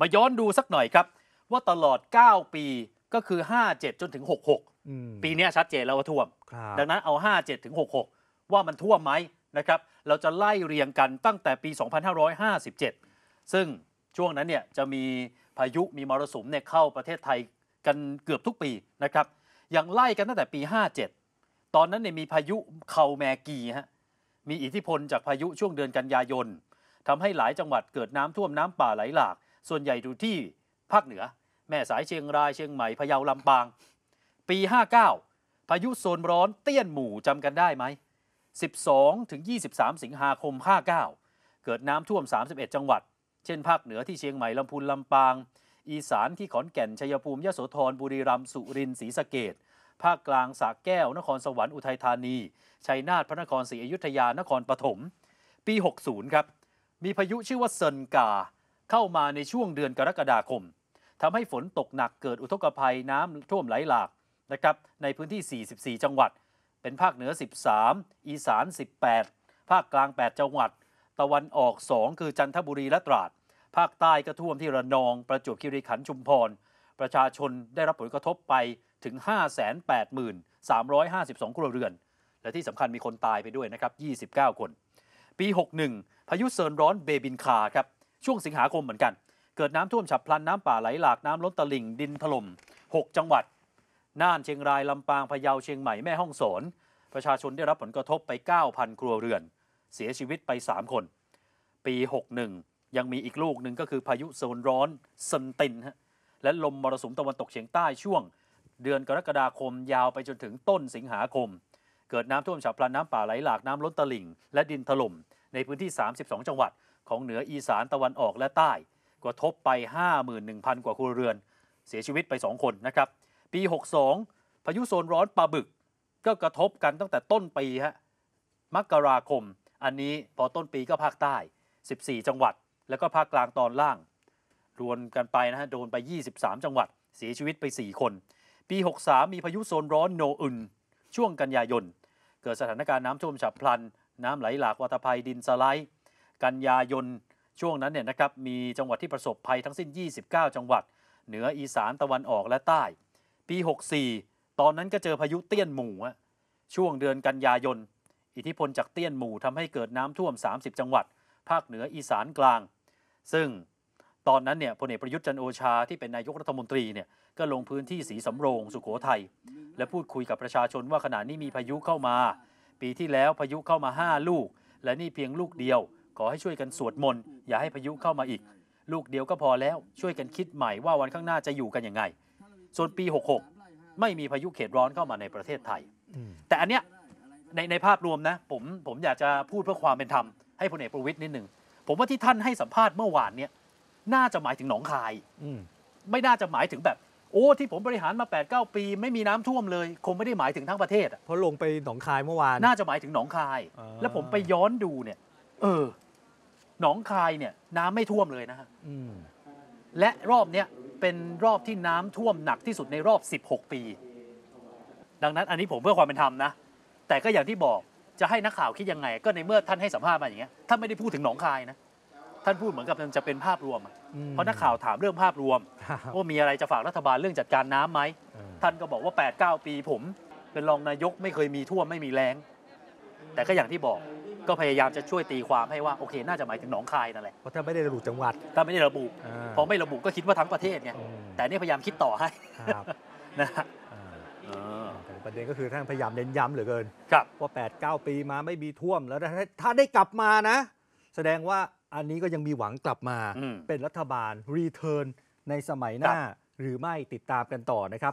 มาย้อนดูสักหน่อยครับ ว่าตลอด 9 ปีก็คือ 57จนถึง66ปีนี้ชัดเจนแล้วว่าท่วม ดังนั้นเอา 57ถึง66 ว่ามันท่วมไหมนะครับเราจะไล่เรียงกันตั้งแต่ปี 2557 ซึ่งช่วงนั้นเนี่ยจะมีพายุมีมรสุมเนี่ยเข้าประเทศไทยกันเกือบทุกปีนะครับอย่างไล่กันตั้งแต่ปี 57 ตอนนั้นเนี่ยมีพายุเคาแมกีฮะมีอิทธิพลจากพายุช่วงเดือนกันยายนทำให้หลายจังหวัดเกิดน้ำท่วมน้ำป่าไหลหลากส่วนใหญ่อยู่ที่ภาคเหนือแม่สายเชียงรายเชียงใหม่พะเยาลำปาง ปี 59พายุโซนร้อนเตี้ยนหมู่จำกันได้ไหม12 ถึง 23 สิงหาคม 59 เกิดน้ำท่วม 31 จังหวัด เช่น ภาคเหนือที่เชียงใหม่ลำพูนลำปาง อีสานที่ขอนแก่นชัยภูมิยโสธรบุรีรัมย์สุรินทร์ศรีสะเกดภาคกลางสระแก้วนครสวรรค์อุทัยธานีชัยนาทพระนครศรีอยุธยานครปฐมปี 60ครับมีพายุชื่อว่าเซินกาเข้ามาในช่วงเดือนกรกฎาคมทำให้ฝนตกหนักเกิดอุทกภัยน้ำท่วมไหลหลากนะครับในพื้นที่ 44 จังหวัด เป็นภาคเหนือ 13 อีสาน 18 ภาคกลาง 8 จังหวัด ตะวันออก 2 คือจันทบุรีและตราดภาคใต้ก็ท่วมที่ระนองประจวบคีรีขันธ์ชุมพร ประชาชนได้รับผลกระทบไปถึง 580,352ครัวเรือน และที่สำคัญมีคนตายไปด้วยนะครับ 29 คน ปี 61 พายุเซินร้อนเบบินคาครับช่วงสิงหาคมเหมือนกัน เกิดน้ำท่วมฉับพลันน้ำป่าไหลหลากน้ำล้นตลิ่งดินถล่ม 6 จังหวัด น่านเชียงรายลำปางพะเยาเชียงใหม่แม่ฮ่องสอน ประชาชนได้รับผลกระทบไป 9,000 ครัวเรือน เสียชีวิตไป 3 คน ปี 61 ยังมีอีกลูกหนึ่งก็คือพายุโซนร้อนสันตินฮะและลมมรสุมตะวันตกเฉียงใต้ช่วง เดือนกรกฎาคมยาวไปจนถึงต้นสิงหาคม เกิดน้ำท่วมฉับพลันน้ำป่าไหลหลากน้ำล้นตลิ่ง และดินถล่มในพื้นที่ 32 จังหวัดของเหนืออีสานตะวันออกและใต้กระทบไป 51,000 กว่าครัวเรือน เสียชีวิตไป 2 คนนะครับ ปี 62พายุโซนร้อนปลาบึกก็กระทบกันตั้งแต่ต้นปีฮะมกราคม อันนี้พอต้นปีก็ภาคใต้ 14 จังหวัด แล้วก็ภาคกลางตอนล่าง รวมกันไปนะฮะโดนไป 23 จังหวัด เสียชีวิตไป 4 คน ปี 63 มีพายุโซนร้อนโนอึนช่วงกันยายนเกิดสถานการณ์น้ำท่วมฉับพลันน้ำไหลหลากวัตภัยดินสไลด์กันยายนช่วงนั้นเนี่ยนะครับมีจังหวัดที่ประสบภัยทั้งสิ้น 29 จังหวัดเหนืออีสานตะวันออกและใต้ปี64ตอนนั้นก็เจอพายุเตี้ยนหมู่ช่วงเดือนกันยายน อิทธิพลจากเตี้ยนหมู่ทำให้เกิดน้ำท่วม 30 จังหวัด ภาคเหนืออีสานกลาง ซึ่งตอนนั้นเนี่ยพลเอกประยุทธ์จันโอชาที่เป็นนายกรัฐมนตรีเนี่ยก็ลงพื้นที่สีสำโรงสุขโขทัยและพูดคุยกับประชาชนว่าขณะนี้มีพายุเข้ามา ปีที่แล้วพายุเข้ามา 5 ลูก และนี่เพียงลูกเดียวขอให้ช่วยกันสวดมนต์ อย่าให้พายุเข้ามาอีก ลูกเดียวก็พอแล้ว ช่วยกันคิดใหม่ว่าวันข้างหน้าจะอยู่กันยังไง ส่วนปี 66 ไม่มีพายุเขตร้อนเข้ามาในประเทศไทย แต่อันเนี้ยในในภาพรวมนะผมผมอยากจะพูดเพื่อความเป็นธรรม ให้พลเอกประวิตยนิดหนึ่งผมว่าที่ท่านให้สัมภาษณ์เมื่อวานเนี้ยน่าจะหมายถึงหนองคายไม่น่าจะหมายถึงแบบ โอ้ที่ผมบริหารมา8ปดปี ไม่มีน้ำท่วมเลยคงไม่ได้หมายถึงทั้งประเทศเพราะลงไปหนองคายเมื่อวานน่าจะหมายถึงหนองคาย แล้วผมไปย้อนดูเนี่ย เออหนองคายเนี่ยน้ำไม่ท่วมเลยนะฮะและรอบเนี้ยเป็นรอบที่น้ำท่วมหนักที่สุดในรอบ 16 ปี ดังนั้นอันนี้ผมเพื่อความเป็นธรรมนะ แต่ก็อย่างที่บอกจะให้นักข่าวคิดยังไง ก็ในเมื่อท่านให้สัมภาษณ์มาอย่างเงี้ยท่านไม่ได้พูดถึงหนองคายนะ ท่านพูดเหมือนกับมันจะเป็นภาพรวมมเพราะนักข่าวถามเรื่องภาพรวม ว่ามีอะไรจะฝากรัฐบาลเรื่องจัดการน้ำไหมท่านก็บอกว่า 8 9 ปี ผมเป็นรองนายก ไม่เคยมีท่วมไม่มีแรงแต่ก็อย่างที่บอกก็พยายามจะช่วยตีความให้ว่า โอเค น่าจะหมายถึงหนองคายนั่นแหละเพราะถ้าไม่ได้ระบุจังหวัด ถ้าไม่ได้ระบุ พอไม่ระบุก็คิดว่าทั้งประเทศไงแต่นี่พยายามคิดต่อให้นะฮะประเด็นก็คือท่านพยายามเน้นย้ำเหลือเกินว่า8 9 ปีมาไม่มีท่วมแล้วถ้าได้กลับมานะ แสดงว่าอันนี้ก็ยังมีหวังกลับมา เป็นรัฐบาลรีเทิร์นในสมัยหน้า หรือไม่ติดตามกันต่อนะครับ